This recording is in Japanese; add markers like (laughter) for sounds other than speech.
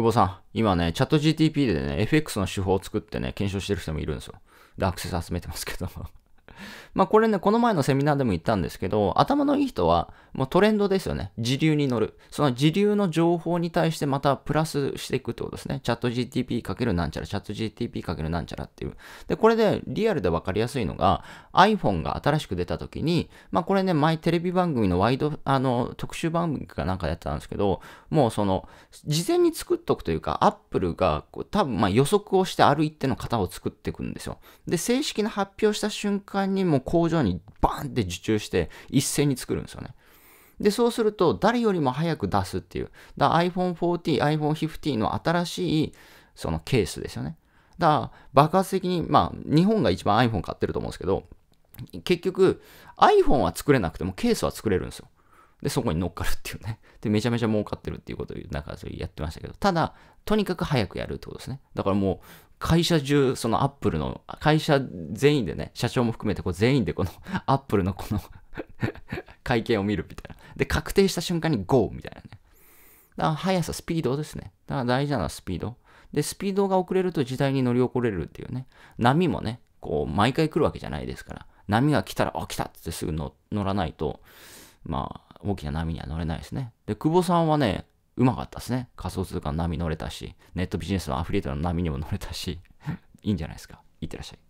久保さん、今ね、チャット GTP でね、FX の手法を作ってね、検証してる人もいるんですよ。で、アクセス集めてますけど (laughs) まあこれね、この前のセミナーでも言ったんですけど、頭のいい人はもうトレンドですよね。時流に乗る。その時流の情報に対してまたプラスしていくってことですね。チャット GTP かけるなんちゃら、チャット GTP かけるなんちゃらっていう。で、これでリアルでわかりやすいのが iPhone が新しく出た時に、まあこれね、前テレビ番組のワイド、あの、特集番組かなんかやってたんですけど、もうその、事前に作っとくというか、Apple が多分まあ予測をしてある一定の型を作っていくんですよ。で、正式な発表した瞬間間にも工場にバーンって受注して一斉に作るんですよね。で、そうすると誰よりも早く出すっていう。だ iPhone 40、iPhone 50の新しいそのケースですよね。だから爆発的に、まあ日本が一番 iPhone 買ってると思うんですけど、結局 iPhone は作れなくてもケースは作れるんですよ。で、そこに乗っかるっていうね。で、めちゃめちゃ儲かってるっていうことを、なんかそれやってましたけど、ただ、とにかく早くやるってことですね。だからも会社中、そのアップルの、会社全員でね、社長も含めてこう全員でこの (laughs) アップルのこの (laughs) 会見を見るみたいな。で、確定した瞬間にゴーみたいなね。だから速さ、スピードですね。だから大事なのはスピード。で、スピードが遅れると時代に乗り遅れるっていうね。波もね、こう、毎回来るわけじゃないですから。波が来たら、あ、来たってすぐ乗らないと、まあ、大きな波には乗れないですね。で、久保さんはね、うまかったですね。仮想通貨の波乗れたし、ネットビジネスのアフリエイトの波にも乗れたし、(laughs) いいんじゃないですか。いってらっしゃい。